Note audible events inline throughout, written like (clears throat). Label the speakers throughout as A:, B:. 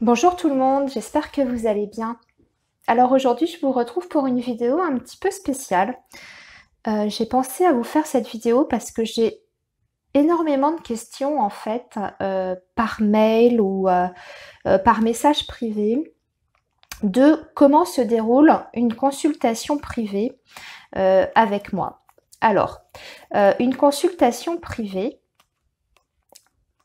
A: Bonjour tout le monde, j'espère que vous allez bien. Alors aujourd'hui je vous retrouve pour une vidéo un petit peu spéciale. Euh, j'ai pensé à vous faire cette vidéo parce que j'ai énormément de questions en fait euh, par mail ou euh, par message privé de comment se déroule une consultation privée avec moi. Alors, une consultation privée,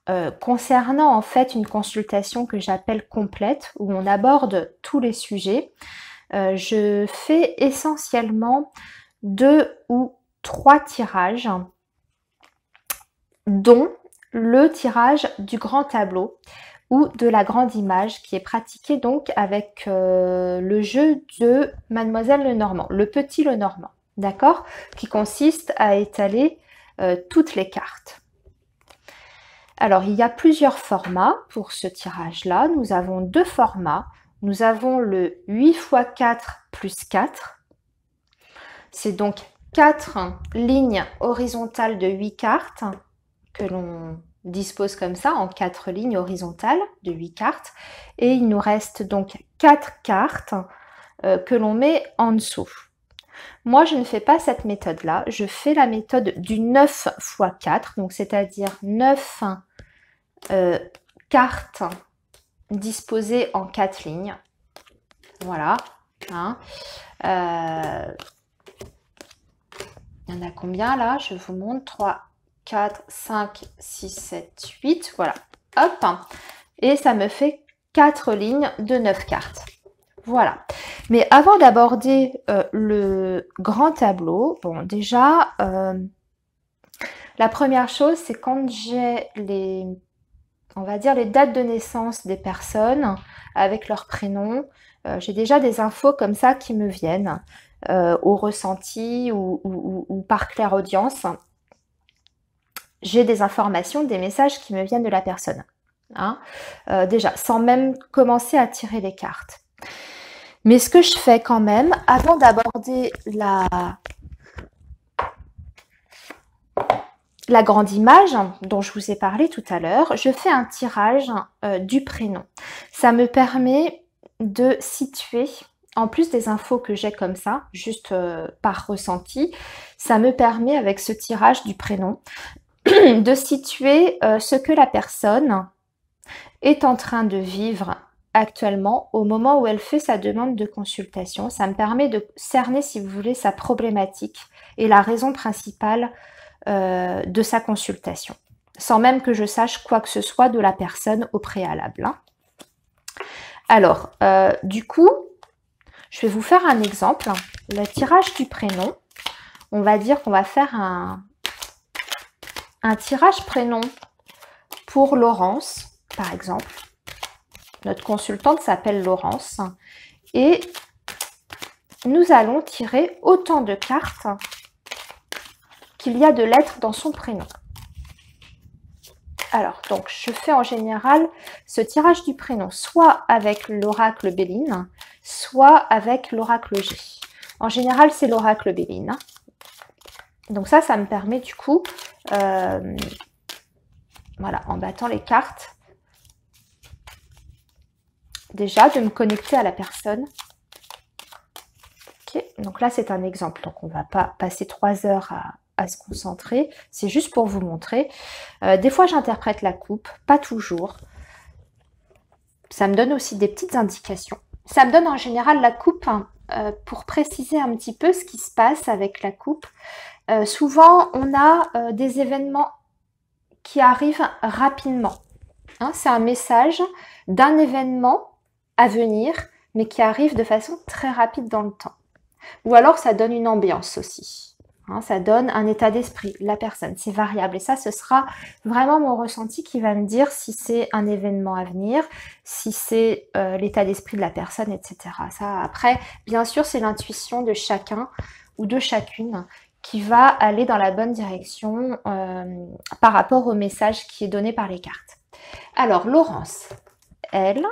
A: euh, concernant en fait une consultation que j'appelle complète, où on aborde tous les sujets, euh, je fais essentiellement deux ou trois tirages, dont le tirage du grand tableau ou de la grande image qui est pratiqué donc avec euh, le jeu de Mademoiselle Lenormand, le petit Lenormand, d'accord Qui consiste à étaler toutes les cartes. Alors, il y a plusieurs formats pour ce tirage-là. Nous avons deux formats. Nous avons le 8 x 4 plus 4. C'est donc 4 lignes horizontales de 8 cartes que l'on dispose comme ça en 4 lignes horizontales de 8 cartes. Et il nous reste donc 4 cartes euh, que l'on met en dessous. Moi, je ne fais pas cette méthode-là. Je fais la méthode du 9 x 4, donc c'est-à-dire 9 euh, cartes disposées en quatre lignes. Voilà. Hein. Euh, il y en a combien là Je vous montre 3, 4, 5, 6, 7, 8. Voilà. Hop. Et ça me fait quatre lignes de neuf cartes. Voilà. Mais avant d'aborder euh, le grand tableau, bon déjà, la première chose, c'est quand j'ai les on va dire les dates de naissance des personnes avec leur prénom. Euh, j'ai déjà des infos comme ça qui me viennent euh, au ressenti ou, par clair-audience. J'ai des informations, des messages qui me viennent de la personne. Hein. Euh, déjà, sans même commencer à tirer les cartes. Mais ce que je fais quand même, avant d'aborder la la grande image hein, dont je vous ai parlé tout à l'heure, je fais un tirage euh, du prénom. Ça me permet de situer, en plus des infos que j'ai comme ça, juste euh, par ressenti, ça me permet avec ce tirage du prénom (clears throat) de situer euh, ce que la personne est en train de vivre actuellement au moment où elle fait sa demande de consultation. Ça me permet de cerner, si vous voulez, sa problématique et la raison principale euh, de sa consultation, sans même que je sache quoi que ce soit de la personne au préalable. Hein. Alors, euh, du coup, je vais vous faire un exemple. Hein. Le tirage du prénom, on va dire qu'on va faire un, un tirage prénom pour Laurence, par exemple. Notre consultante s'appelle Laurence. Hein, et nous allons tirer autant de cartes qu'il y a de lettres dans son prénom. Alors, donc, je fais en général ce tirage du prénom, soit avec l'oracle Béline, soit avec l'oracle G. En général, c'est l'oracle Béline. Donc ça, ça me permet du coup, euh, voilà, en battant les cartes, déjà de me connecter à la personne. donc là, c'est un exemple. Donc, on ne va pas passer trois heures à, se concentrer. C'est juste pour vous montrer. Euh, des fois, j'interprète la coupe, pas toujours. Ça me donne aussi des petites indications. Ça me donne en général la coupe hein, euh, pour préciser un petit peu ce qui se passe avec la coupe. Euh, souvent, on a des événements qui arrivent rapidement. Hein, c'est un message d'un événement à venir, mais qui arrive de façon très rapide dans le temps. Ou alors, ça donne une ambiance aussi. Hein, ça donne un état d'esprit, la personne, c'est variable. Et ça, ce sera vraiment mon ressenti qui va me dire si c'est un événement à venir, si c'est euh, l'état d'esprit de la personne, etc. Ça, après, bien sûr, c'est l'intuition de chacun ou de chacune qui va aller dans la bonne direction euh, par rapport au message qui est donné par les cartes. Alors, Laurence, elle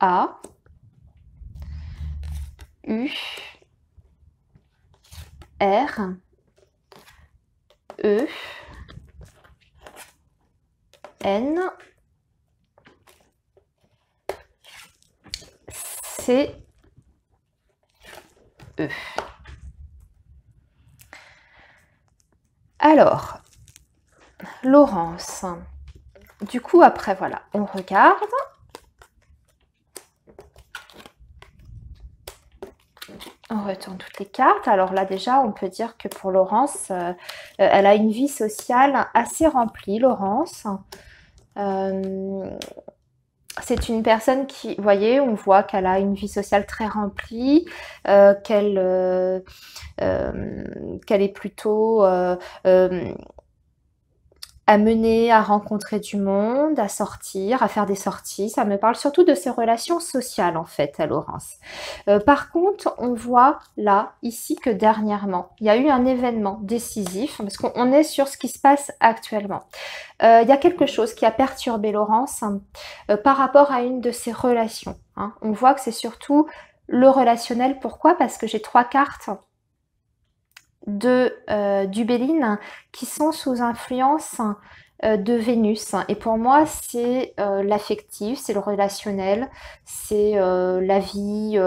A: a eu R, E, N, C, E. Alors, Laurence, du coup, après, voilà, on regarde. Dans toutes les cartes. Alors là, déjà, on peut dire que pour Laurence, euh, euh, elle a une vie sociale assez remplie, Laurence. Euh, c'est une personne qui, vous voyez, on voit qu'elle a une vie sociale très remplie, qu'elle est plutôt à mener, à rencontrer du monde, à sortir, à faire des sorties. Ça me parle surtout de ses relations sociales en fait à Laurence. Euh, par contre, on voit là, ici, que dernièrement, il y a eu un événement décisif parce qu'on est sur ce qui se passe actuellement. Euh, il y a quelque chose qui a perturbé Laurence hein, euh, par rapport à une de ses relations. Hein. On voit que c'est surtout le relationnel. Pourquoi Parce que j'ai trois cartes de euh, qui sont sous influence euh, de Vénus. Et pour moi, c'est euh, l'affectif, c'est le relationnel, c'est la vie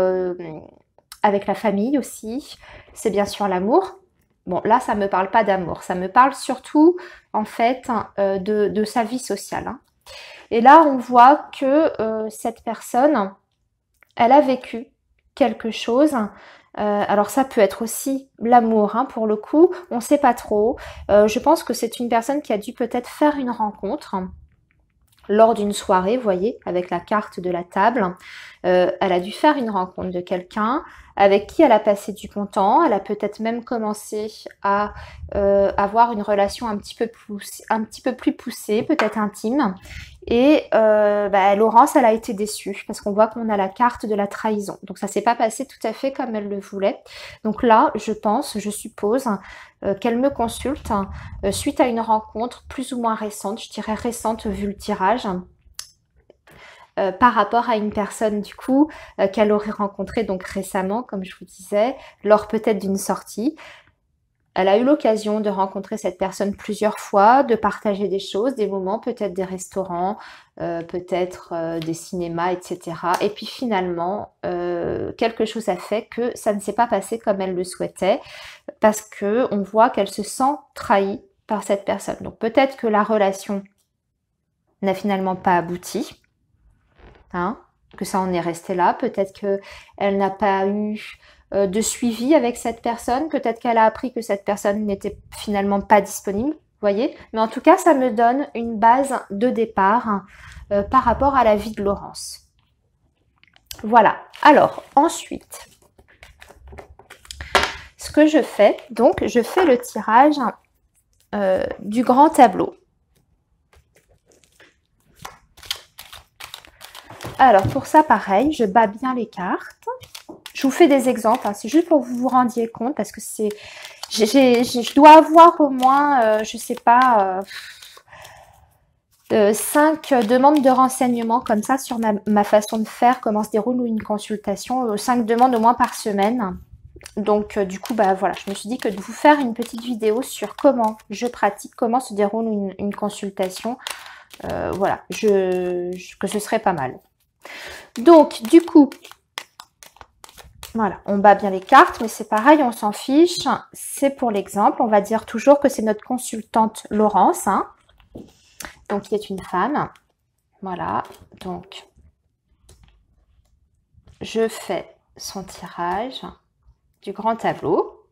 A: avec la famille aussi, c'est bien sûr l'amour. Bon, là, ça ne me parle pas d'amour, ça me parle surtout, en fait, de, sa vie sociale. Hein. Et là, on voit que cette personne, elle a vécu quelque chose euh, alors ça peut être aussi l'amour, hein, pour le coup, on ne sait pas trop. Euh, je pense que c'est une personne qui a dû peut-être faire une rencontre lors d'une soirée, vous voyez, avec la carte de la table. Euh, elle a dû faire une rencontre de quelqu'un avec qui elle a passé du temps. Elle a peut-être même commencé à avoir une relation un petit peu un petit peu plus poussée, peut-être intime. Et euh, bah, Laurence, elle a été déçue parce qu'on voit qu'on a la carte de la trahison. Donc ça s'est pas passé tout à fait comme elle le voulait. Donc là, je pense, je suppose euh, qu'elle me consulte hein, euh, suite à une rencontre plus ou moins récente, je dirais récente vu le tirage. par rapport à une personne du coup qu'elle aurait rencontrée donc récemment, comme je vous disais, lors peut-être d'une sortie. Elle a eu l'occasion de rencontrer cette personne plusieurs fois, de partager des choses, des moments, peut-être des restaurants, euh, peut-être euh, des cinémas, etc. Et puis finalement, euh, quelque chose a fait que ça ne s'est pas passé comme elle le souhaitait, parce que on voit qu'elle se sent trahie par cette personne. Donc peut-être que la relation n'a finalement pas abouti, hein, que ça en est resté là. Peut-être que elle n'a pas eu euh, de suivi avec cette personne. Peut-être qu'elle a appris que cette personne n'était finalement pas disponible, voyez. Mais en tout cas, ça me donne une base de départ euh, par rapport à la vie de Laurence. Voilà. Alors, ensuite, ce que je fais, donc, je fais le tirage euh, du grand tableau. Alors, pour ça, pareil, je bats bien les cartes. Je vous fais des exemples, hein. c'est juste pour que vous vous rendiez compte parce que c'est, je dois avoir au moins, euh, je sais pas, 5 euh, euh, cinq demandes de renseignements comme ça sur ma, façon de faire, comment se déroule une consultation, cinq demandes au moins par semaine. Donc du coup, bah voilà, je me suis dit que de vous faire une petite vidéo sur comment je pratique, comment se déroule une, consultation, voilà, je, que ce serait pas mal. Donc du coup, voilà, on bat bien les cartes, mais c'est pareil, on s'en fiche. C'est pour l'exemple. On va dire toujours que c'est notre consultante Laurence, hein. donc qui est une femme. Voilà, donc je fais son tirage du grand tableau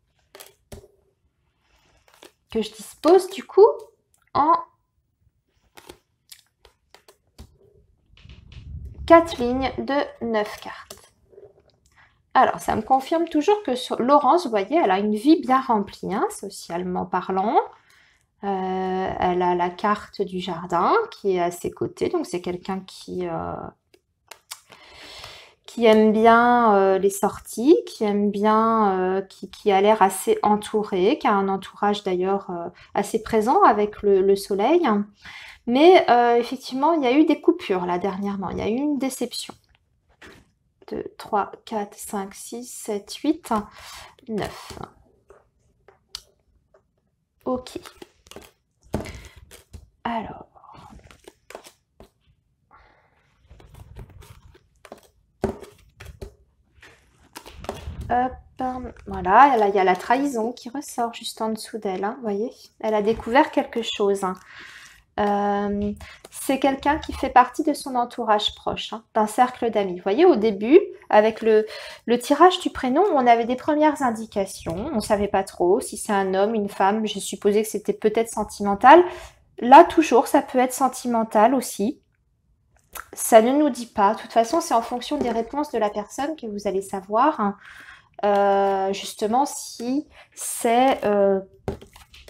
A: que je dispose du coup en quatre lignes de neuf cartes. Alors, ça me confirme toujours que Laurence, vous voyez, elle a une vie bien remplie, hein, socialement parlant. Euh, elle a la carte du jardin qui est à ses côtés, donc c'est quelqu'un qui, euh, qui aime bien euh, les sorties, qui aime bien, qui, a l'air assez entouré, qui a un entourage d'ailleurs assez présent avec le, le soleil. Mais effectivement, il y a eu des coupures là dernièrement, il y a eu une déception. 3, 4, 5, 6, 7, 8, 9. Ok. Alors. voilà, là, il y a la trahison qui ressort juste en dessous d'elle, hein, vous voyez. Elle a découvert quelque chose. Hein. Euh, c'est quelqu'un qui fait partie de son entourage proche, hein, d'un cercle d'amis. Vous voyez, au début, avec le, tirage du prénom, on avait des premières indications. On ne savait pas trop si c'est un homme, une femme. J'ai supposé que c'était peut-être sentimental. Là, toujours, ça peut être sentimental aussi. Ça ne nous dit pas. De toute façon, c'est en fonction des réponses de la personne que vous allez savoir, hein. euh, justement, si c'est... Euh,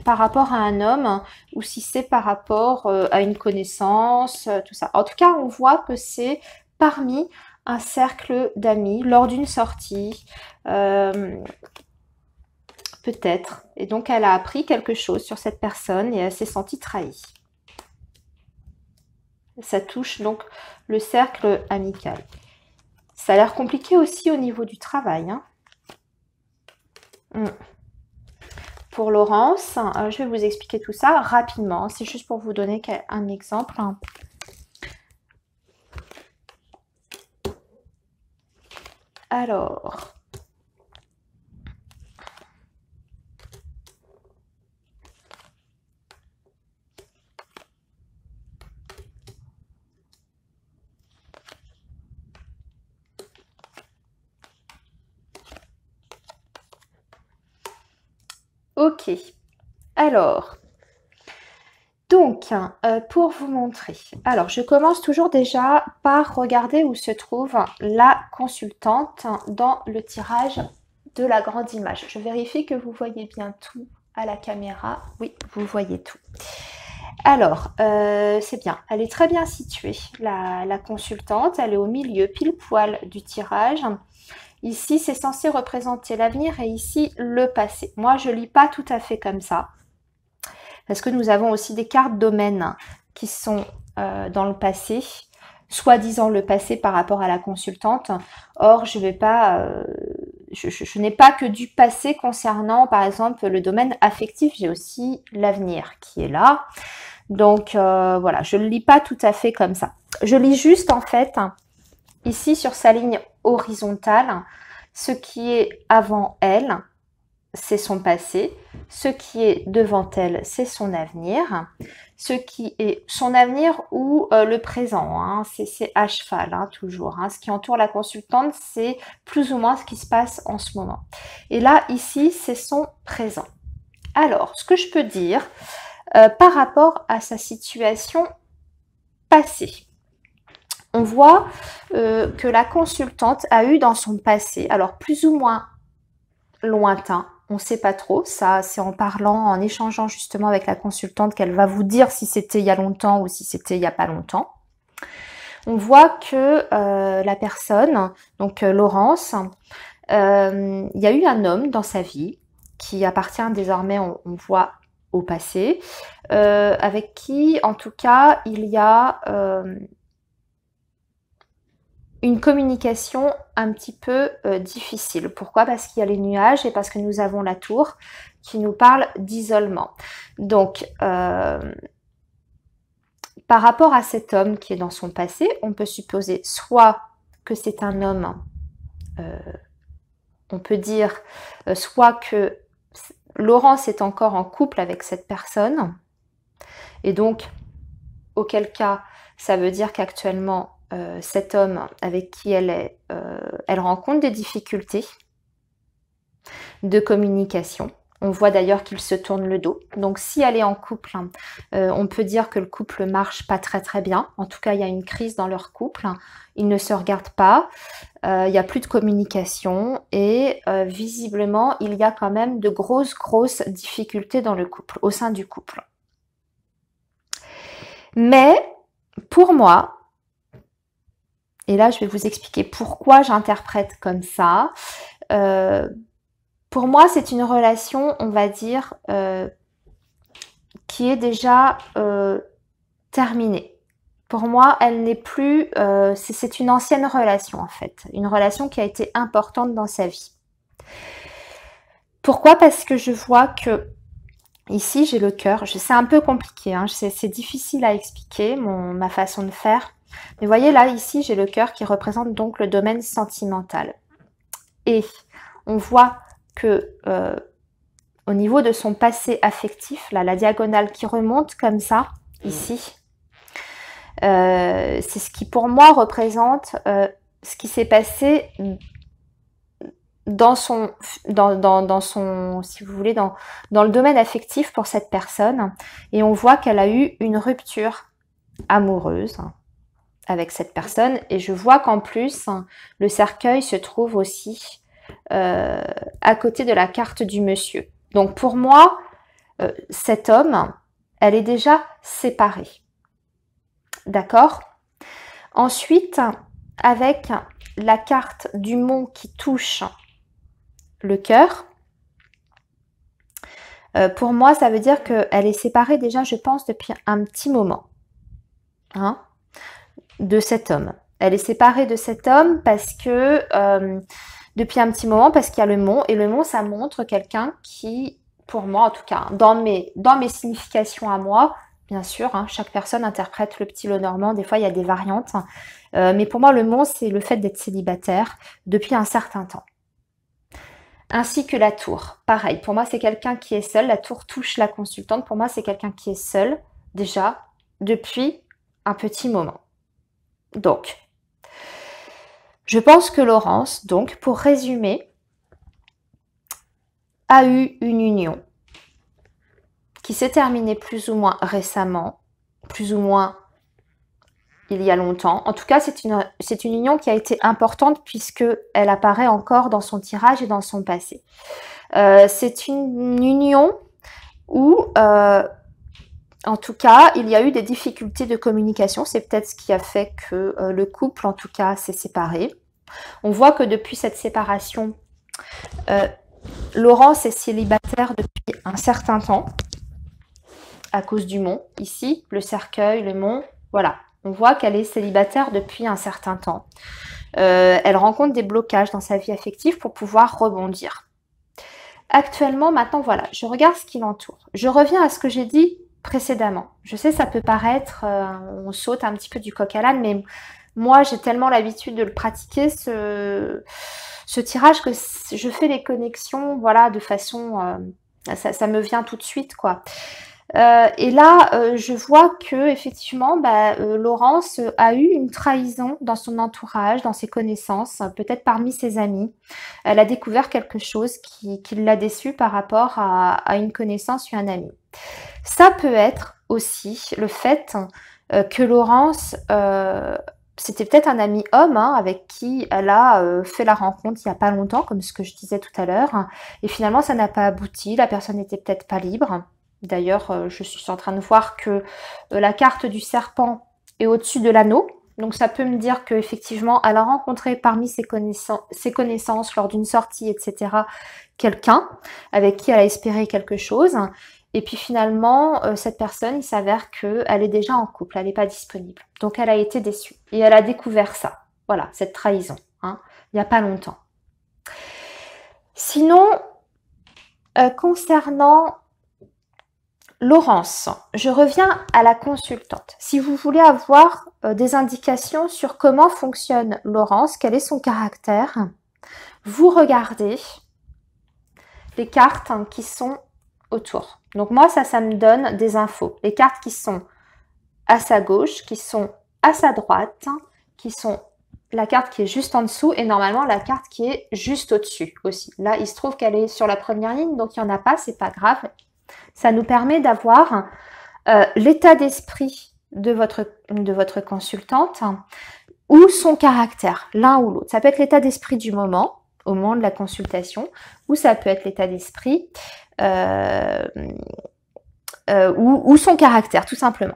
A: par rapport à un homme ou si c'est par rapport euh, à une connaissance, euh, tout ça. En tout cas, on voit que c'est parmi un cercle d'amis, lors d'une sortie, euh, peut-être. Et donc, elle a appris quelque chose sur cette personne et elle s'est sentie trahie. Ça touche donc le cercle amical. Ça a l'air compliqué aussi au niveau du travail. Hein. Mm pour Laurence. Euh, je vais vous expliquer tout ça rapidement. C'est juste pour vous donner un exemple. Alors, Ok. Alors, donc, euh, pour vous montrer, alors je commence toujours déjà par regarder où se trouve la consultante dans le tirage de la grande image. Je vérifie que vous voyez bien tout à la caméra. Oui, vous voyez tout. Alors, euh, c'est bien. Elle est très bien située, la, la, consultante. Elle est au milieu, pile poil du tirage. Ici, c'est censé représenter l'avenir et ici, le passé. Moi, je ne lis pas tout à fait comme ça. Parce que nous avons aussi des cartes domaines qui sont euh, dans le passé, soi-disant le passé par rapport à la consultante. Or, je vais pas, euh, je, n'ai pas que du passé concernant, par exemple, le domaine affectif. J'ai aussi l'avenir qui est là. Donc euh, voilà, je ne lis pas tout à fait comme ça. Je lis juste en fait Ici, sur sa ligne horizontale, ce qui est avant elle, c'est son passé. Ce qui est devant elle, c'est son avenir. Ce qui est son avenir ou euh, le présent, hein, c'est à cheval hein, toujours. Hein. Ce qui entoure la consultante, c'est plus ou moins ce qui se passe en ce moment. Et là, ici, c'est son présent. Alors, ce que je peux dire euh, par rapport à sa situation passée on voit euh, que la consultante a eu dans son passé, alors plus ou moins lointain, on ne sait pas trop, ça c'est en parlant, en échangeant justement avec la consultante qu'elle va vous dire si c'était il y a longtemps ou si c'était il n'y a pas longtemps. On voit que euh, la personne, donc euh, Laurence, il y a eu un homme dans sa vie qui appartient désormais, on voit au passé, avec qui en tout cas il y a communication un petit peu euh, difficile. Pourquoi Parce qu'il y a les nuages et parce que nous avons la tour qui nous parle d'isolement. Donc, euh, par rapport à cet homme qui est dans son passé, on peut supposer soit que c'est un homme, euh, on peut dire soit que Laurence est encore en couple avec cette personne, et donc, auquel cas, ça veut dire qu'actuellement, euh, cet homme avec qui elle est, euh, elle rencontre des difficultés de communication. On voit d'ailleurs qu'il se tourne le dos. Donc si elle est en couple, euh, on peut dire que le couple marche pas très très bien. En tout cas, il y a une crise dans leur couple. Ils ne se regardent pas. il n'y a plus de communication. Et visiblement, il y a quand même de grosses, grosses difficultés dans le couple, au sein du couple. Mais pour moi, et là, je vais vous expliquer pourquoi j'interprète comme ça. Euh, pour moi, c'est une relation, on va dire, euh, qui est déjà euh, terminée. Pour moi, elle n'est plus... c'est une ancienne relation, en fait. Une relation qui a été importante dans sa vie. Pourquoi Parce que je vois que ici, j'ai le cœur. C'est un peu compliqué, hein. c'est difficile à expliquer, ma façon de faire. Mais vous voyez là, ici, j'ai le cœur qui représente donc le domaine sentimental. Et on voit que euh, au niveau de son passé affectif, là, la diagonale qui remonte comme ça, mm. ici, euh, c'est ce qui pour moi représente euh, ce qui s'est passé dans son, dans, son, si vous voulez, dans le domaine affectif pour cette personne. Et on voit qu'elle a eu une rupture amoureuse avec cette personne et je vois qu'en plus le cercueil se trouve aussi euh, à côté de la carte du monsieur. Donc pour moi, euh, cet homme, elle est déjà séparée. D'accord Ensuite, avec la carte du mont qui touche le cœur, euh, pour moi, ça veut dire qu'elle est séparée déjà, je pense, depuis un petit moment. Hein de cet homme. Elle est séparée de cet homme parce que euh, depuis un petit moment, parce qu'il y a le mont, et le mont, ça montre quelqu'un qui, pour moi en tout cas, hein, dans mes, dans mes significations à moi, bien sûr, hein, chaque personne interprète le petit le normand, des fois il y a des variantes, euh, mais pour moi le mont, c'est le fait d'être célibataire depuis un certain temps. Ainsi que la tour, pareil, pour moi c'est quelqu'un qui est seul, la tour touche la consultante, pour moi c'est quelqu'un qui est seul déjà depuis un petit moment. Donc, je pense que Laurence, donc, pour résumer, a eu une union qui s'est terminée plus ou moins récemment, plus ou moins il y a longtemps. En tout cas, c'est une, une union qui a été importante puisqu'elle apparaît encore dans son tirage et dans son passé. Euh, c'est une union où euh, en tout cas, il y a eu des difficultés de communication. C'est peut-être ce qui a fait que euh, le couple, en tout cas, s'est séparé. On voit que depuis cette séparation, euh, Laurence est célibataire depuis un certain temps à cause du mont. Ici, le cercueil, le mont, voilà. On voit qu'elle est célibataire depuis un certain temps. Euh, elle rencontre des blocages dans sa vie affective pour pouvoir rebondir. Actuellement, maintenant, voilà, je regarde ce qui l'entoure. Je reviens à ce que j'ai dit précédemment. Je sais, ça peut paraître, euh, on saute un petit peu du coq à l'âne, mais moi, j'ai tellement l'habitude de le pratiquer, ce, ce tirage, que je fais les connexions, voilà, de façon... Euh, ça, ça, me vient tout de suite, quoi. Euh, et là, euh, je vois que effectivement, bah, euh, Laurence a eu une trahison dans son entourage, dans ses connaissances, peut-être parmi ses amis. Elle a découvert quelque chose qui, qui l'a déçue par rapport à, une connaissance ou un ami. Ça peut être aussi le fait que Laurence c'était peut-être un ami homme hein, avec qui elle a fait la rencontre il n'y a pas longtemps, comme ce que je disais tout à l'heure. Et finalement, ça n'a pas abouti, la personne n'était peut-être pas libre. D'ailleurs, euh, je suis en train de voir que euh, la carte du serpent est au-dessus de l'anneau. Donc ça peut me dire qu'effectivement, elle a rencontré parmi ses, connaissances, lors d'une sortie, etc., quelqu'un avec qui elle a espéré quelque chose. Et puis finalement, euh, cette personne, il s'avère qu'elle est déjà en couple, elle n'est pas disponible. Donc elle a été déçue. Et elle a découvert ça, voilà, cette trahison, hein, il n'y a pas longtemps. Sinon, concernant Laurence, je reviens à la consultante. Si vous voulez avoir euh, des indications sur comment fonctionne Laurence, quel est son caractère, vous regardez les cartes hein, qui sont autour. Donc moi, ça, ça me donne des infos. Les cartes qui sont à sa gauche, qui sont à sa droite, qui sont la carte qui est juste en dessous et normalement la carte qui est juste au-dessus aussi. Là, il se trouve qu'elle est sur la première ligne, donc il n'y en a pas, c'est pas grave. Ça nous permet d'avoir euh, l'état d'esprit de votre, de votre consultante ou son caractère, l'un ou l'autre. Ça peut être l'état d'esprit du moment, au moment de la consultation, ou ça peut être l'état d'esprit euh, euh, ou son caractère, tout simplement.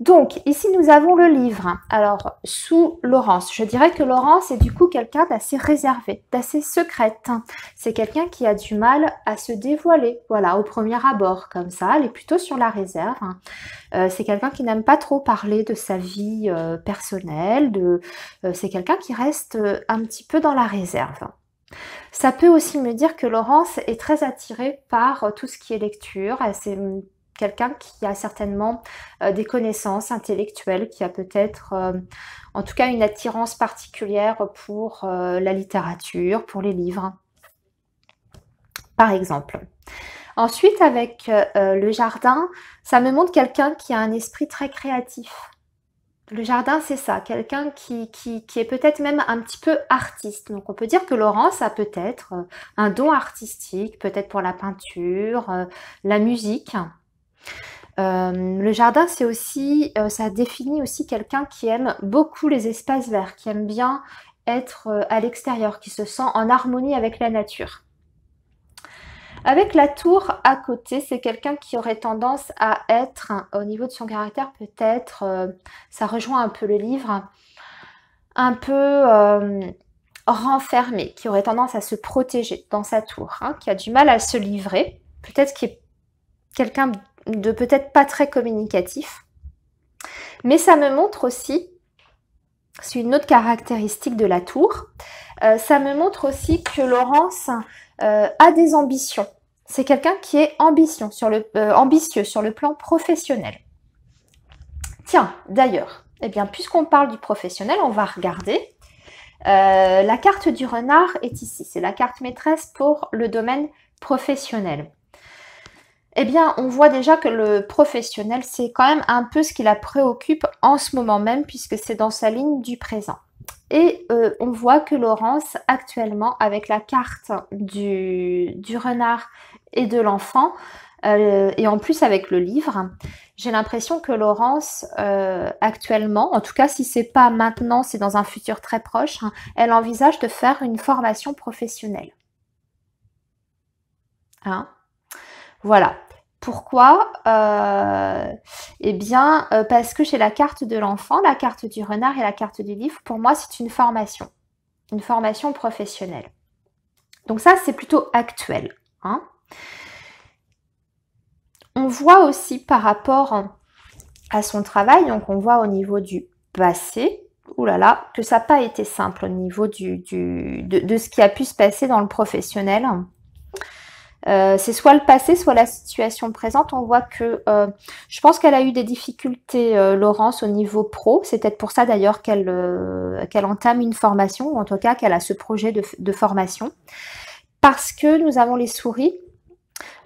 A: Donc, ici, nous avons le livre. Alors, sous Laurence, je dirais que Laurence est du coup quelqu'un d'assez réservé, d'assez secrète. C'est quelqu'un qui a du mal à se dévoiler, voilà, au premier abord, comme ça. Elle est plutôt sur la réserve. Euh, c'est quelqu'un qui n'aime pas trop parler de sa vie euh, personnelle. Euh, c'est quelqu'un qui reste un petit peu dans la réserve. Ça peut aussi me dire que Laurence est très attirée par tout ce qui est lecture. Elle quelqu'un qui a certainement euh, des connaissances intellectuelles, qui a peut-être euh, en tout cas une attirance particulière pour euh, la littérature, pour les livres, par exemple. Ensuite, avec le jardin, ça me montre quelqu'un qui a un esprit très créatif. Le jardin, c'est ça, quelqu'un qui, qui, qui, est peut-être même un petit peu artiste. Donc on peut dire que Laurence a peut-être un don artistique, peut-être pour la peinture, la musique. Euh, le jardin, c'est aussi, euh, ça définit aussi quelqu'un qui aime beaucoup les espaces verts, qui aime bien être euh, à l'extérieur, qui se sent en harmonie avec la nature. Avec la tour à côté, c'est quelqu'un qui aurait tendance à être, au niveau de son caractère peut-être, ça rejoint un peu le livre, un peu renfermé, qui aurait tendance à se protéger dans sa tour, hein, qui a du mal à se livrer, peut-être qui est quelqu'un de peut-être pas très communicatif. Mais ça me montre aussi, c'est une autre caractéristique de la tour, euh, ça me montre aussi que Laurence euh, a des ambitions. C'est quelqu'un qui est euh, ambitieux sur le plan professionnel. Tiens, d'ailleurs, eh bien, puisqu'on parle du professionnel, on va regarder. la carte du renard est ici. C'est la carte maîtresse pour le domaine professionnel eh bien, on voit déjà que le professionnel, c'est quand même un peu ce qui la préoccupe en ce moment même, puisque c'est dans sa ligne du présent. Et euh, on voit que Laurence, actuellement, avec la carte du, renard et de l'enfant, euh, et en plus avec le livre, j'ai l'impression que Laurence, euh, actuellement, en tout cas si c'est pas maintenant, c'est dans un futur très proche, elle envisage de faire une formation professionnelle. Hein voilà. Pourquoi euh, Eh bien, euh, parce que j'ai la carte de l'enfant, la carte du renard et la carte du livre, pour moi, c'est une formation, une formation professionnelle. Donc ça, c'est plutôt actuel. Hein. On voit aussi par rapport à son travail, donc on voit au niveau du passé, oulala, là que ça n'a pas été simple au niveau de, ce qui a pu se passer dans le professionnel. Euh, c'est soit le passé, soit la situation présente. On voit que euh, je pense qu'elle a eu des difficultés, euh, Laurence, au niveau pro. C'est peut-être pour ça d'ailleurs qu'elle qu'elle entame une formation, ou en tout cas qu'elle a ce projet de, de, formation. Parce que nous avons les souris,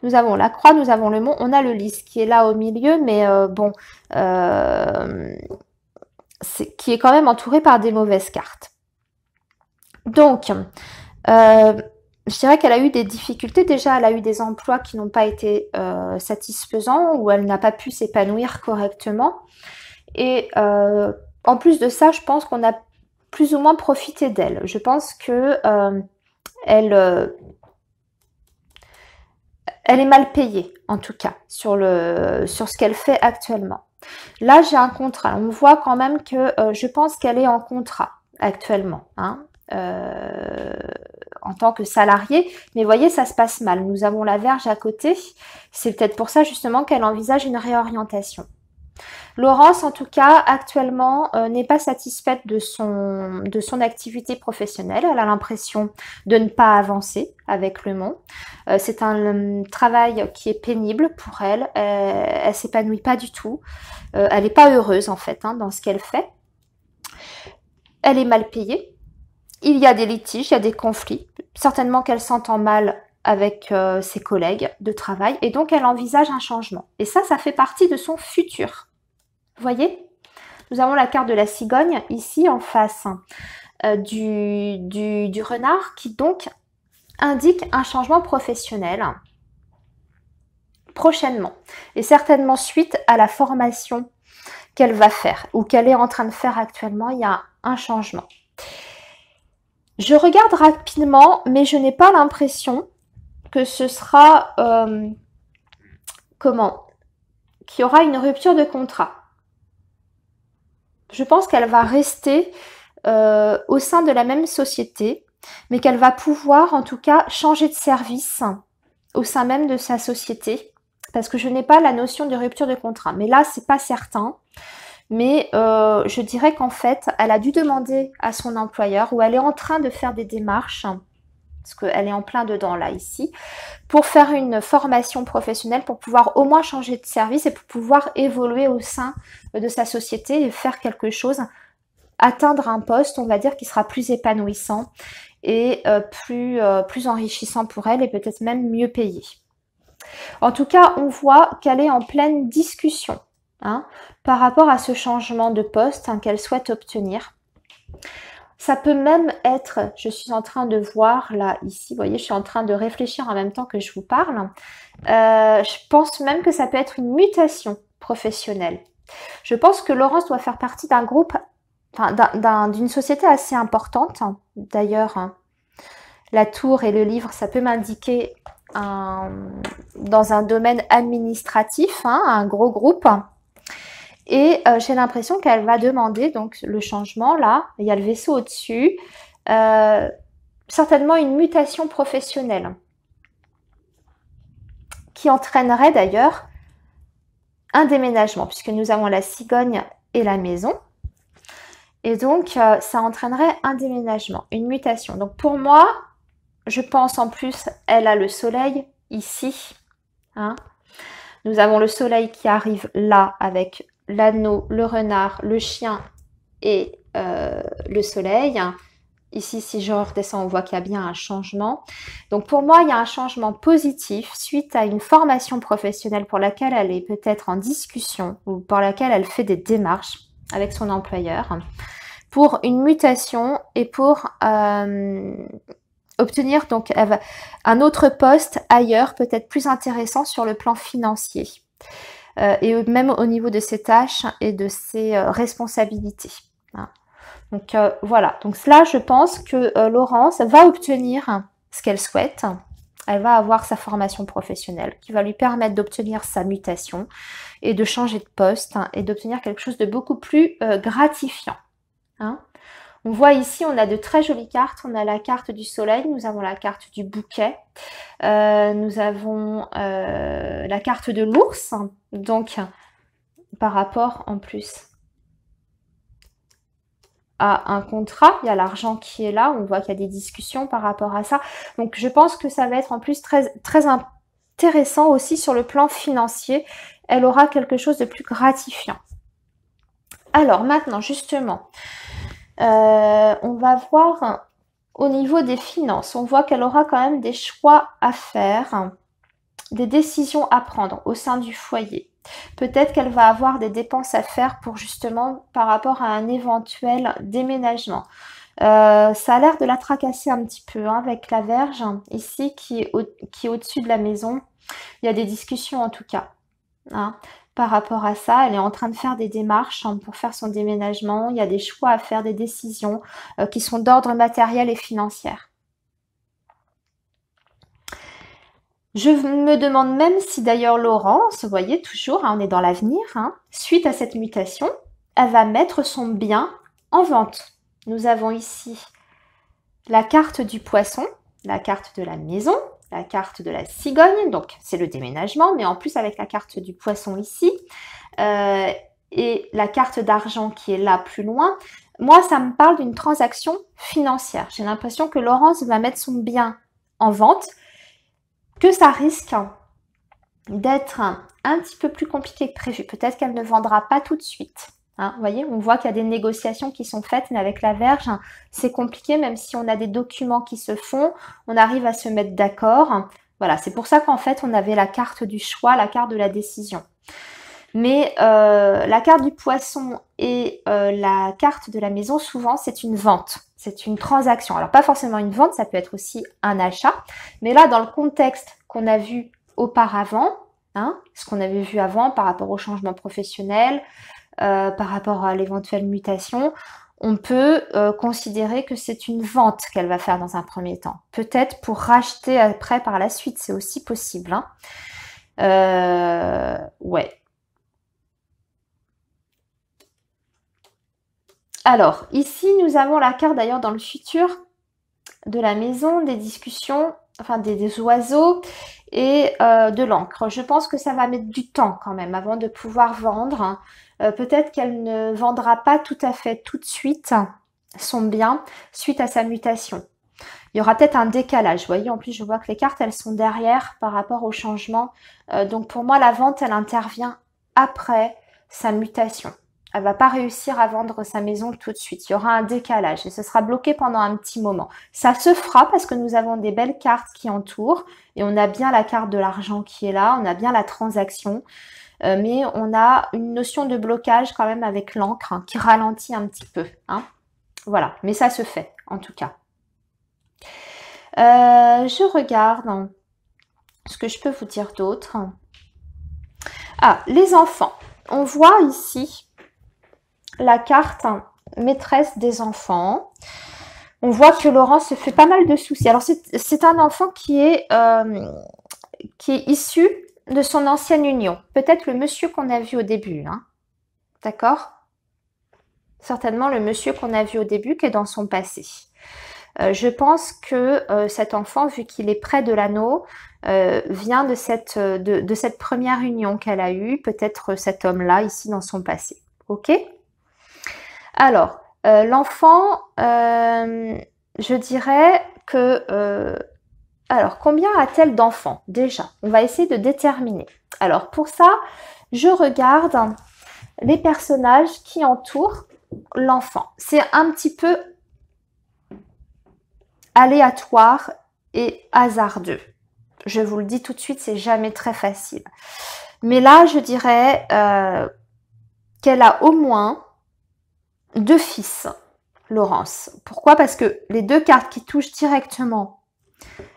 A: nous avons la croix, nous avons le mont, on a le lys qui est là au milieu, mais bon, qui est quand même entouré par des mauvaises cartes. Donc, je dirais qu'elle a eu des difficultés. Déjà, elle a eu des emplois qui n'ont pas été euh, satisfaisants, ou elle n'a pas pu s'épanouir correctement. Et euh, en plus de ça, je pense qu'on a plus ou moins profité d'elle. Je pense que euh, elle, elle est mal payée, en tout cas, sur, le, sur ce qu'elle fait actuellement. Là, j'ai un contrat. On voit quand même que je pense qu'elle est en contrat actuellement. Hein en tant que salarié. Mais voyez, ça se passe mal. Nous avons la verge à côté. C'est peut-être pour ça justement qu'elle envisage une réorientation. Laurence, en tout cas, actuellement, euh, n'est pas satisfaite de son, de son activité professionnelle. Elle a l'impression de ne pas avancer avec le monde. Euh, c'est un euh, travail qui est pénible pour elle. elle s'épanouit pas du tout. elle n'est pas heureuse, en fait, hein, dans ce qu'elle fait. Elle est mal payée. Il y a des litiges, il y a des conflits certainement qu'elle s'entend mal avec euh, ses collègues de travail et donc elle envisage un changement. Et ça, ça fait partie de son futur. Vous voyez Nous avons la carte de la cigogne ici en face hein, euh, du, du, du renard qui donc indique un changement professionnel prochainement et certainement suite à la formation qu'elle va faire ou qu'elle est en train de faire actuellement, il y a un changement. Je regarde rapidement, mais je n'ai pas l'impression que ce sera... Euh, comment Qu'il y aura une rupture de contrat. Je pense qu'elle va rester euh, au sein de la même société, mais qu'elle va pouvoir en tout cas changer de service au sein même de sa société, parce que je n'ai pas la notion de rupture de contrat. Mais là, c'est pas certain mais euh, je dirais qu'en fait, elle a dû demander à son employeur, ou elle est en train de faire des démarches, hein, parce qu'elle est en plein dedans là ici, pour faire une formation professionnelle, pour pouvoir au moins changer de service et pour pouvoir évoluer au sein de sa société et faire quelque chose, atteindre un poste, on va dire, qui sera plus épanouissant et euh, plus, euh, plus enrichissant pour elle et peut-être même mieux payé. En tout cas, on voit qu'elle est en pleine discussion Hein, par rapport à ce changement de poste hein, qu'elle souhaite obtenir. Ça peut même être, je suis en train de voir là, ici, vous voyez, je suis en train de réfléchir en même temps que je vous parle. Euh, je pense même que ça peut être une mutation professionnelle. Je pense que Laurence doit faire partie d'un groupe, d'une société assez importante. Hein. D'ailleurs, la tour et le livre, ça peut m'indiquer dans un domaine administratif, un gros groupe. Et euh, j'ai l'impression qu'elle va demander donc le changement là, il y a le vaisseau au-dessus, euh, certainement une mutation professionnelle qui entraînerait d'ailleurs un déménagement puisque nous avons la cigogne et la maison. Et donc euh, ça entraînerait un déménagement, une mutation. Donc pour moi, je pense en plus, elle a le soleil ici. Hein. Nous avons le soleil qui arrive là avec l'anneau, le renard, le chien et euh, le soleil. Ici, si je redescends, on voit qu'il y a bien un changement. Donc pour moi, il y a un changement positif suite à une formation professionnelle pour laquelle elle est peut-être en discussion ou pour laquelle elle fait des démarches avec son employeur pour une mutation et pour euh, obtenir donc un autre poste ailleurs, peut-être plus intéressant sur le plan financier. Euh, et même au niveau de ses tâches et de ses euh, responsabilités. Hein. Donc euh, voilà, donc cela, je pense que Laurence va obtenir ce qu'elle souhaite. Elle va avoir sa formation professionnelle qui va lui permettre d'obtenir sa mutation et de changer de poste hein, et d'obtenir quelque chose de beaucoup plus gratifiant. Hein. On voit ici, on a de très jolies cartes. On a la carte du soleil, nous avons la carte du bouquet, nous avons la carte de l'ours, donc, par rapport en plus à un contrat, il y a l'argent qui est là, on voit qu'il y a des discussions par rapport à ça. Donc je pense que ça va être en plus très, très intéressant aussi sur le plan financier. Elle aura quelque chose de plus gratifiant. Alors maintenant, justement, euh, on va voir au niveau des finances. On voit qu'elle aura quand même des choix à faire des décisions à prendre au sein du foyer. Peut-être qu'elle va avoir des dépenses à faire pour justement par rapport à un éventuel déménagement. Euh, ça a l'air de la tracasser un petit peu hein, avec la verge ici qui est, au, au-dessus de la maison. Il y a des discussions en tout cas hein, par rapport à ça. Elle est en train de faire des démarches hein, pour faire son déménagement. Il y a des choix à faire, des décisions euh, qui sont d'ordre matériel et financier. Je me demande même si d'ailleurs Laurence, vous voyez toujours, hein, on est dans l'avenir, hein, suite à cette mutation, elle va mettre son bien en vente. Nous avons ici la carte du poisson, la carte de la maison, la carte de la cigogne, donc c'est le déménagement, mais en plus avec la carte du poisson ici, euh, et la carte d'argent qui est là plus loin, moi ça me parle d'une transaction financière. J'ai l'impression que Laurence va mettre son bien en vente que ça risque d'être un petit peu plus compliqué que prévu. Peut-être qu'elle ne vendra pas tout de suite. Hein. vous voyez, on voit qu'il y a des négociations qui sont faites, mais avec la verge, c'est compliqué, même si on a des documents qui se font, on arrive à se mettre d'accord. Voilà, c'est pour ça qu'en fait, on avait la carte du choix, la carte de la décision. Mais euh, la carte du poisson et euh, la carte de la maison, souvent, c'est une vente. C'est une transaction. Alors pas forcément une vente, ça peut être aussi un achat. Mais là, dans le contexte qu'on a vu auparavant, hein, ce qu'on avait vu avant par rapport au changement professionnel, euh, par rapport à l'éventuelle mutation, on peut euh, considérer que c'est une vente qu'elle va faire dans un premier temps. Peut-être pour racheter après par la suite, c'est aussi possible. Hein. Euh, ouais, Alors, ici, nous avons la carte d'ailleurs dans le futur de la maison, des discussions, enfin des, oiseaux et euh, de l'encre. Je pense que ça va mettre du temps quand même avant de pouvoir vendre. Hein. Euh, peut-être qu'elle ne vendra pas tout à fait tout de suite son bien suite à sa mutation. Il y aura peut-être un décalage. Vous voyez, en plus, je vois que les cartes, elles sont derrière par rapport au changement. Euh, donc, pour moi, la vente, elle intervient après sa mutation elle va pas réussir à vendre sa maison tout de suite. Il y aura un décalage et ce sera bloqué pendant un petit moment. Ça se fera parce que nous avons des belles cartes qui entourent et on a bien la carte de l'argent qui est là, on a bien la transaction, euh, mais on a une notion de blocage quand même avec l'encre hein, qui ralentit un petit peu. Hein. Voilà, mais ça se fait en tout cas. Euh, je regarde ce que je peux vous dire d'autre. Ah, les enfants. On voit ici la carte hein, maîtresse des enfants. On voit que Laurent se fait pas mal de soucis. Alors c'est un enfant qui est, euh, qui est issu de son ancienne union. Peut-être le monsieur qu'on a vu au début. Hein. D'accord Certainement le monsieur qu'on a vu au début qui est dans son passé. Euh, je pense que euh, cet enfant, vu qu'il est près de l'anneau, vient de cette, de cette première union qu'elle a eue, peut-être cet homme-là ici dans son passé. Ok alors, euh, l'enfant, euh, je dirais que... Euh, alors, combien a-t-elle d'enfants déjà On va essayer de déterminer. Alors, pour ça, je regarde les personnages qui entourent l'enfant. C'est un petit peu aléatoire et hasardeux. Je vous le dis tout de suite, c'est jamais très facile. Mais là, je dirais qu'elle a au moins deux fils, Laurence. Pourquoi Parce que les deux cartes qui touchent directement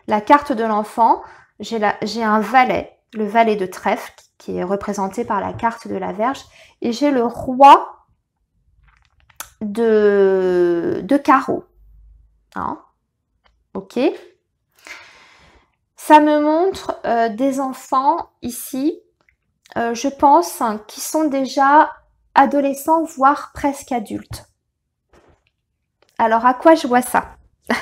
A: la carte de l'enfant, j'ai un valet, le valet de trèfle, qui est représenté par la carte de la verge et j'ai le roi de, de carreau. Hein ok Ça me montre euh, des enfants ici, euh, je pense, hein, qui sont déjà adolescent, voire presque adulte. Alors à quoi je vois ça (laughs)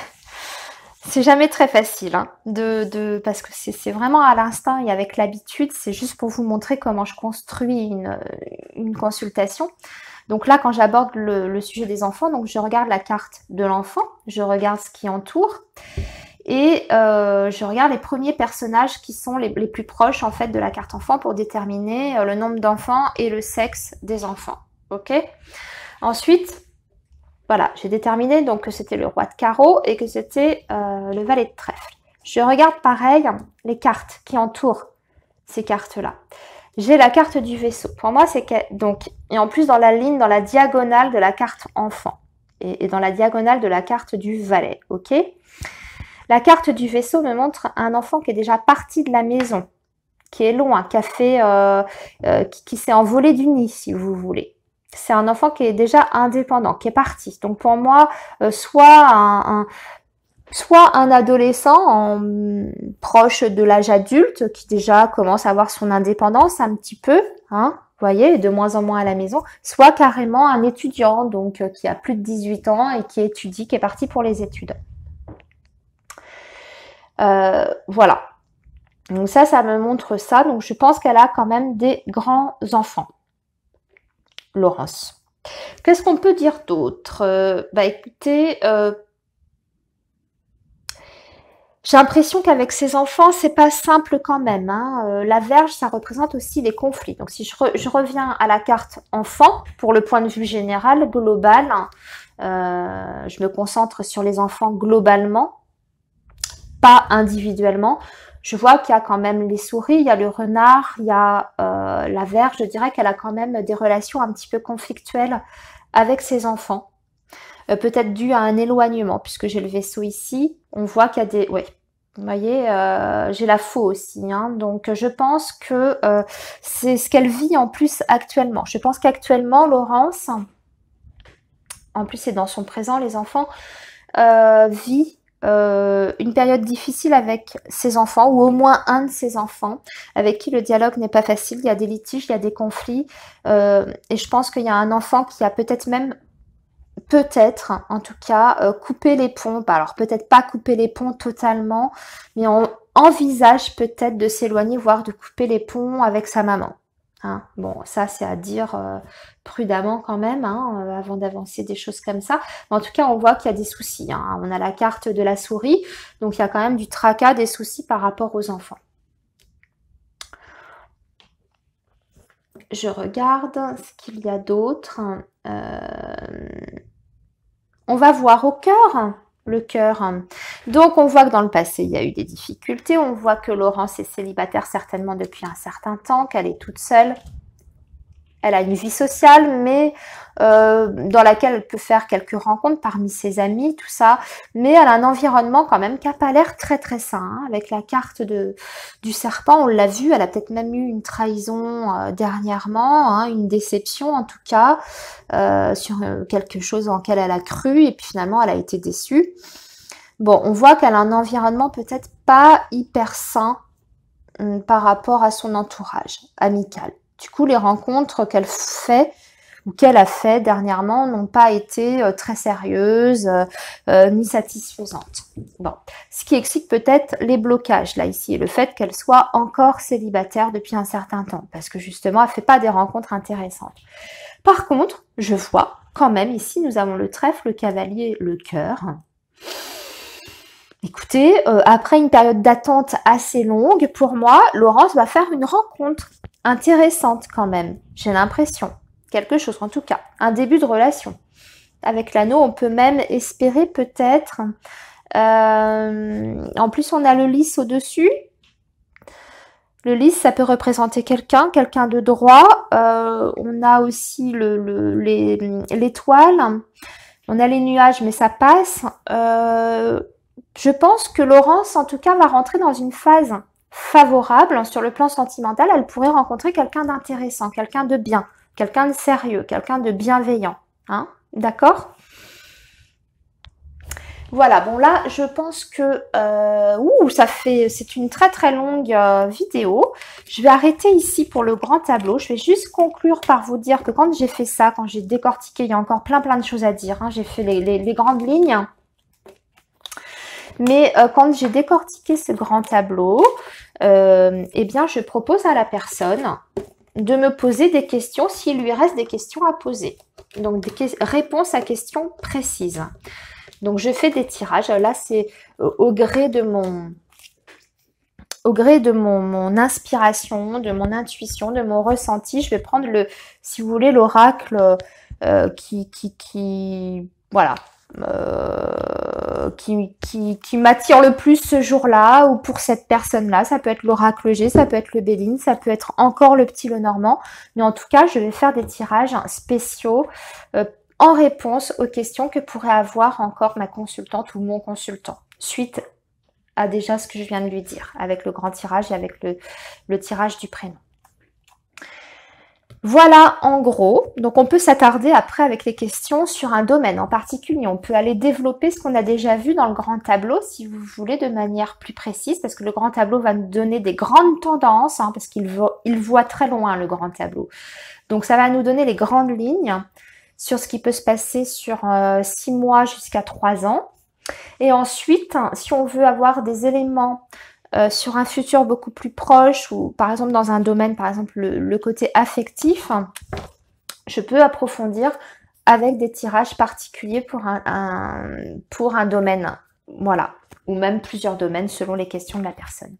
A: C'est jamais très facile, hein, de, parce que c'est vraiment à l'instinct et avec l'habitude, c'est juste pour vous montrer comment je construis une, consultation. Donc là, quand j'aborde le, le, sujet des enfants, donc je regarde la carte de l'enfant, je regarde ce qui entoure, et euh, je regarde les premiers personnages qui sont les, plus proches en fait de la carte enfant pour déterminer euh, le nombre d'enfants et le sexe des enfants. Ok Ensuite, voilà, j'ai déterminé donc que c'était le roi de carreau et que c'était euh, le valet de trèfle. Je regarde pareil les cartes qui entourent ces cartes-là. J'ai la carte du vaisseau. Pour moi, c'est donc et en plus dans la ligne, dans la diagonale de la carte enfant et, et dans la diagonale de la carte du valet. Ok la carte du vaisseau me montre un enfant qui est déjà parti de la maison, qui est loin, qui, a euh, euh, qui, s'est envolé du nid, si vous voulez. C'est un enfant qui est déjà indépendant, qui est parti. Donc pour moi, euh, soit un, soit un adolescent proche de l'âge adulte qui déjà commence à avoir son indépendance un petit peu, hein, voyez, de moins en moins à la maison, soit carrément un étudiant donc qui a plus de 18 ans et qui étudie, qui est parti pour les études. Euh, voilà. Donc ça, ça me montre ça. Donc je pense qu'elle a quand même des grands enfants. Laurence. Qu'est-ce qu'on peut dire d'autre euh, Bah écoutez, euh, j'ai l'impression qu'avec ses enfants, c'est pas simple quand même. Hein. la verge, ça représente aussi des conflits. Donc si je, reviens à la carte enfant, pour le point de vue général, global, hein, je me concentre sur les enfants globalement pas individuellement, je vois qu'il y a quand même les souris, il y a le renard, il y a euh, la verge, je dirais qu'elle a quand même des relations un petit peu conflictuelles avec ses enfants. Euh, peut-être dû à un éloignement, puisque j'ai le vaisseau ici, on voit qu'il y a des... Oui, vous voyez, euh, j'ai la faux aussi. Hein. donc je pense que c'est ce qu'elle vit en plus actuellement. Je pense qu'actuellement, Laurence, en plus c'est dans son présent, les enfants, vit euh, une période difficile avec ses enfants, ou au moins un de ses enfants, avec qui le dialogue n'est pas facile, il y a des litiges, il y a des conflits, euh, et je pense qu'il y a un enfant qui a peut-être même peut-être, en tout cas, euh, coupé couper les ponts. Alors peut-être pas coupé les ponts totalement, mais on envisage peut-être de s'éloigner, voire de couper les ponts avec sa maman. Hein. bon, ça c'est à dire euh, prudemment quand même, hein, euh, avant d'avancer des choses comme ça. en tout cas, on voit qu'il y a des soucis. Hein. On a la carte de la souris, donc il y a quand même du tracas, des soucis par rapport aux enfants. Je regarde ce qu'il y a d'autre. Euh, on va voir au cœur le cœur. Donc, on voit que dans le passé, il y a eu des difficultés. On voit que Laurence est célibataire certainement depuis un certain temps, qu'elle est toute seule elle a une vie sociale, mais euh, dans laquelle elle peut faire quelques rencontres parmi ses amis, tout ça. Mais elle a un environnement quand même qui n'a pas l'air très très sain. Hein. Avec la carte de, du serpent, on l'a vu, elle a peut-être même eu une trahison euh, dernièrement, hein, une déception en tout cas, euh, sur quelque chose en lequel elle a cru et puis finalement elle a été déçue. Bon, on voit qu'elle a un environnement peut-être pas hyper sain mm, par rapport à son entourage amical. Du coup, les rencontres qu'elle fait ou qu'elle a fait dernièrement n'ont pas été euh, très sérieuses euh, euh, ni satisfaisantes. Bon, ce qui explique peut-être les blocages là ici, le fait qu'elle soit encore célibataire depuis un certain temps, parce que justement, elle fait pas des rencontres intéressantes. Par contre, je vois quand même ici, nous avons le trèfle, le cavalier, le cœur. Écoutez, après une période d'attente assez longue, pour moi, Laurence va faire une rencontre intéressante quand même, j'ai l'impression. Quelque chose en tout cas, un début de relation. Avec l'anneau, on peut même espérer peut-être. Euh, en plus, on a le lys au-dessus. Le lys, ça peut représenter quelqu'un, quelqu'un de droit. Euh, on a aussi l'étoile. on a les nuages, mais ça passe. Euh, je pense que Laurence, en tout cas, va rentrer dans une phase favorable sur le plan sentimental, elle pourrait rencontrer quelqu'un d'intéressant, quelqu'un de bien, quelqu'un de sérieux, quelqu'un de bienveillant. Hein, d'accord voilà, bon là, je pense que euh, ouh, ça fait, c'est une très très longue euh, vidéo. Je vais arrêter ici pour le grand tableau. Je vais juste conclure par vous dire que quand j'ai fait ça, quand j'ai décortiqué, il y a encore plein plein de choses à dire. Hein. j'ai fait les, grandes lignes. Mais euh, quand j'ai décortiqué ce grand tableau, euh, eh bien, je propose à la personne de me poser des questions s'il lui reste des questions à poser. Donc, des réponses à questions précises. Donc, je fais des tirages. Là, c'est euh, au gré de mon au gré de mon, inspiration, de mon intuition, de mon ressenti, je vais prendre le, si vous voulez, l'oracle qui, qui, qui, voilà, euh, qui, qui, qui m'attire le plus ce jour-là ou pour cette personne-là. Ça peut être l'oracle G, ça peut être le Béline, ça peut être encore le petit le Normand. Mais en tout cas, je vais faire des tirages spéciaux euh, en réponse aux questions que pourrait avoir encore ma consultante ou mon consultant suite à déjà ce que je viens de lui dire avec le grand tirage et avec le, le tirage du prénom. Voilà en gros. Donc on peut s'attarder après avec les questions sur un domaine en particulier. On peut aller développer ce qu'on a déjà vu dans le grand tableau si vous voulez de manière plus précise parce que le grand tableau va nous donner des grandes tendances hein, parce qu'il voit très loin le grand tableau. Donc ça va nous donner les grandes lignes sur ce qui peut se passer sur 6 euh, mois jusqu'à 3 ans. Et ensuite, si on veut avoir des éléments euh, sur un futur beaucoup plus proche ou par exemple dans un domaine, par exemple le, côté affectif, je peux approfondir avec des tirages particuliers pour un, pour un domaine. Voilà. Ou même plusieurs domaines selon les questions de la personne.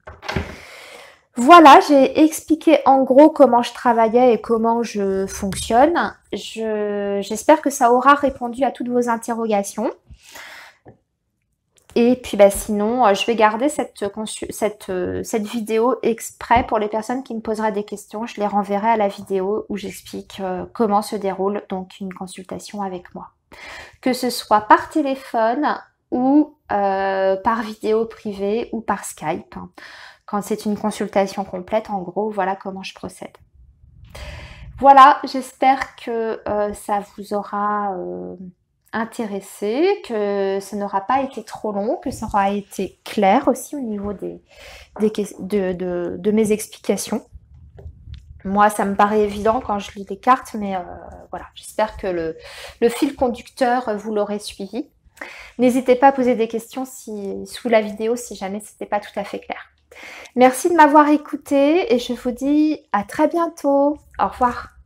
A: Voilà, j'ai expliqué en gros comment je travaillais et comment je fonctionne. J'espère que ça aura répondu à toutes vos interrogations. Et puis bah, sinon, euh, je vais garder euh, cette, vidéo exprès pour les personnes qui me poseraient des questions. Je les renverrai à la vidéo où j'explique euh, comment se déroule donc une consultation avec moi. Que ce soit par téléphone ou par vidéo privée ou par Skype. Hein. Quand c'est une consultation complète, en gros, voilà comment je procède. Voilà, j'espère que ça vous aura intéressé, que ça n'aura pas été trop long, que ça aura été clair aussi au niveau des, des de, mes explications. Moi, ça me paraît évident quand je lis les cartes, mais euh, voilà, j'espère que le, fil conducteur, euh, vous l'aurez suivi. N'hésitez pas à poser des questions sous la vidéo si jamais ce n'était pas tout à fait clair. Merci de m'avoir écouté et je vous dis à très bientôt. Au revoir.